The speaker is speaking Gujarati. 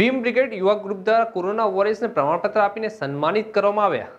ભીમ બ્રિગેડ યુવા ગ્રુપ દ્વારા કોરોના વોરિયર્સને પ્રમાણપત્ર આપીને સન્માનિત કરવામાં આવ્યા